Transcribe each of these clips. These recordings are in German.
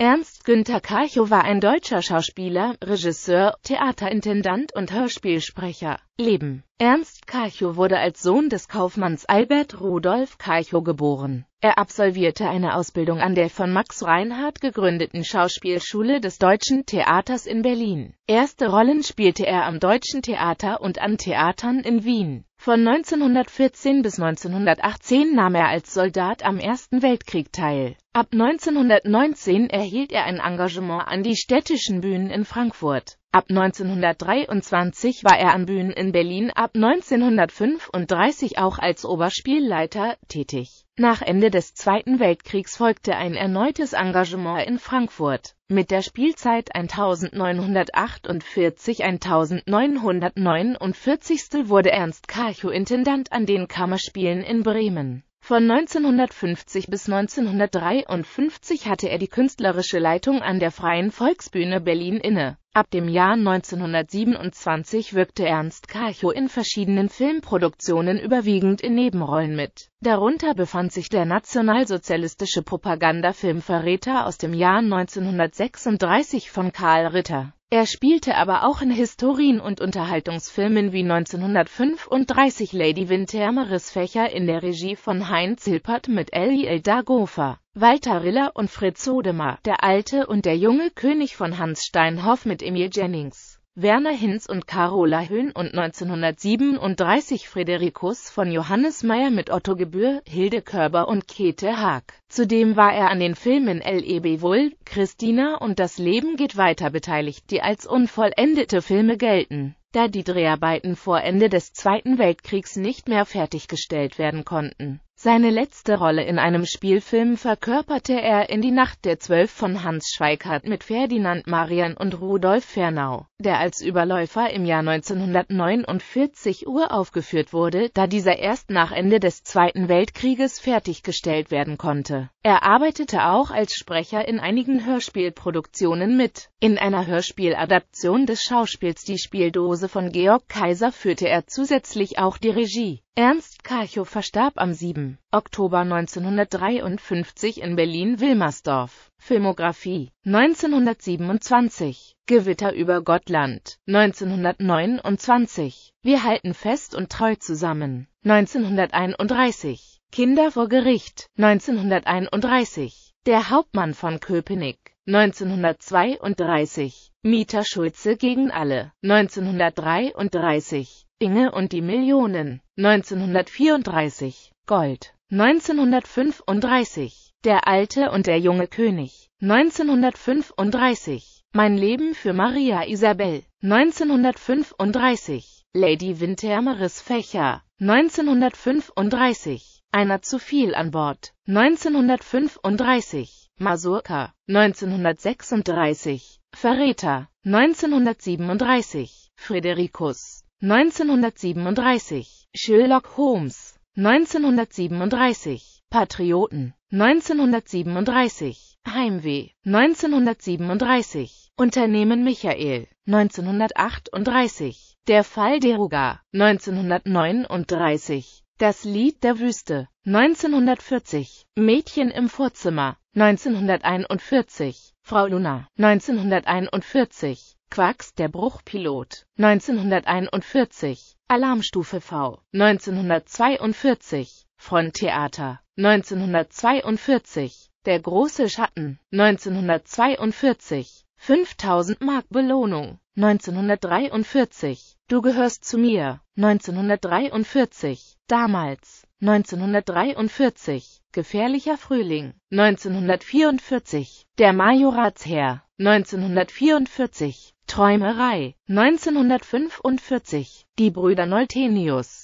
Ernst Günther Karchow war ein deutscher Schauspieler, Regisseur, Theaterintendant und Hörspielsprecher. Leben Ernst Karchow wurde als Sohn des Kaufmanns Albert Rudolf Karchow geboren. Er absolvierte eine Ausbildung an der von Max Reinhardt gegründeten Schauspielschule des Deutschen Theaters in Berlin. Erste Rollen spielte er am Deutschen Theater und an Theatern in Wien. Von 1914 bis 1918 nahm er als Soldat am Ersten Weltkrieg teil. Ab 1919 erhielt er ein Engagement an die städtischen Bühnen in Frankfurt. Ab 1923 war er an Bühnen in Berlin, ab 1935 auch als Oberspielleiter tätig. Nach Ende des Zweiten Weltkriegs folgte ein erneutes Engagement in Frankfurt. Mit der Spielzeit 1948-1949 wurde Ernst Karchow Intendant an den Kammerspielen in Bremen von 1950 bis 1953 hatte er die künstlerische Leitung an der Freien Volksbühne Berlin inne. Ab dem Jahr 1927 wirkte Ernst Karchow in verschiedenen Filmproduktionen überwiegend in Nebenrollen mit. Darunter befand sich der nationalsozialistische Propagandafilm Verräter aus dem Jahr 1936 von Karl Ritter. Er spielte aber auch in Historien und Unterhaltungsfilmen wie 1935 Lady Winter Fächer in der Regie von Heinz Hilpert mit Ellie Dagofer, Walter Riller und Fritz Odemer, Der Alte und der junge König von Hans Steinhoff mit Emil Jennings. Werner Hinz und Carola Höhn und 1937 Frederikus von Johannes Meyer mit Otto Gebühr, Hilde Körber und Käthe Haag. Zudem war er an den Filmen L.E.B. Wohl, Christina und Das Leben geht weiter beteiligt, die als unvollendete Filme gelten, da die Dreharbeiten vor Ende des Zweiten Weltkriegs nicht mehr fertiggestellt werden konnten. Seine letzte Rolle in einem Spielfilm verkörperte er in Die Nacht der Zwölf von Hans Schweikart mit Ferdinand Marian und Rudolf Fernau der als Überläufer im Jahr 1949 uraufgeführt wurde, da dieser erst nach Ende des Zweiten Weltkrieges fertiggestellt werden konnte. Er arbeitete auch als Sprecher in einigen Hörspielproduktionen mit. In einer Hörspieladaption des Schauspiels Die Spieldose von Georg Kaiser führte er zusätzlich auch die Regie. Ernst Karchow verstarb am 7. Oktober 1953 in Berlin-Wilmersdorf. Filmografie 1927 Gewitter über Gottland, 1929. Wir halten fest und treu zusammen, 1931. Kinder vor Gericht, 1931. Der Hauptmann von Köpenick, 1932. Mieter Schulze gegen alle, 1933. Inge und die Millionen, 1934. Gold, 1935. Der alte und der junge König, 1935. Mein Leben für Maria Isabel, 1935, Lady Wintermeris Fächer, 1935, Einer zu viel an Bord, 1935, Masurka, 1936, Verräter, 1937, Fridericus, 1937, Sherlock Holmes, 1937, Patrioten, 1937, Heimweh, 1937, Unternehmen Michael 1938, Der Fall Deruga 1939, Das Lied der Wüste 1940, Mädchen im Vorzimmer 1941, Frau Luna 1941, Quacks der Bruchpilot 1941, Alarmstufe V 1942, Fronttheater 1942, Der große Schatten 1942 5000 Mark Belohnung. 1943. Du gehörst zu mir. 1943. Damals. 1943. Gefährlicher Frühling. 1944. Der Majoratsherr. 1944. Träumerei. 1945. Die Brüder Noltenius.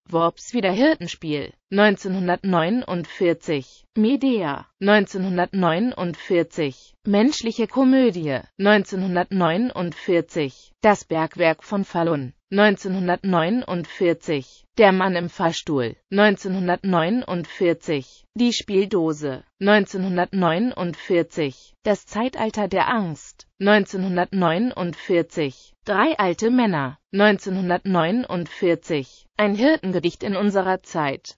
Worps Hirtenspiel, 1949, Medea 1949, Menschliche Komödie 1949, Das Bergwerk von Fallon, 1949, Der Mann im Fahrstuhl 1949, Die Spieldose 1949, Das Zeitalter der Angst 1949. Drei alte Männer. 1949. Ein Hirtengedicht in unserer Zeit.